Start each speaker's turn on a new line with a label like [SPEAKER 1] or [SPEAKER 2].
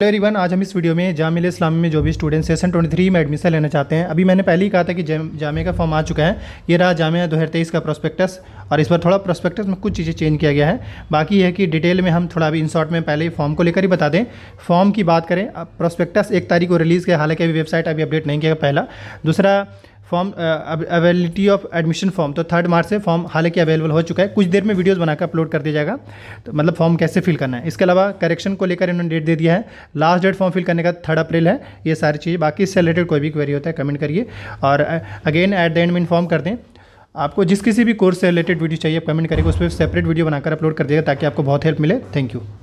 [SPEAKER 1] तो एवरीवन आज हम इस वीडियो में जामिल इस्लाम में जो भी स्टूडेंट सेशन 23 में एडमिशन लेना चाहते हैं अभी मैंने पहले ही कहा था कि जामे का फॉर्म आ चुका है ये रहा जामिया दो का प्रोस्पेक्टस और इस पर थोड़ा प्रोस्पेक्टस में कुछ चीज़ें चेंज किया गया है बाकी यह है कि डिटेल में हम थोड़ा अभी इन शॉर्ट में पहले ही फॉर्म को लेकर ही बता दें फॉर्म की बात करें प्रोस्पेक्टस एक तारीख को रिलीज़ किया हालांकि अभी वेबसाइट अभी अपडेट नहीं किया पहला दूसरा form availability of admission form तो थर्ड मार्च से फॉर्म हालांकि अवेलेबल हो चुका है कुछ देर में वीडियोस बनाकर अपलोड कर दिया जाएगा तो मतलब फॉर्म कैसे फिल करना है इसके अलावा करेक्शन को लेकर इन्होंने डेट दे दिया है लास्ट डेट फॉर्म फिल करने का थर्ड अप्रैल है ये सारी चीज़ें बाकी इससे रिलेटेड कोई भी क्वेरी होता है कमेंट करिए और अगेन एट द एंड में इन्फॉर्म कर दें आपको जिस किसी भी कोर्स से रिलेटेड वीडियो चाहिए आप कमेंट करेंगे उस पर सेपरेट वीडियो बनाकर अपलोड कर देगा ताकि आपको बहुत हेल्प मिले थैंक यू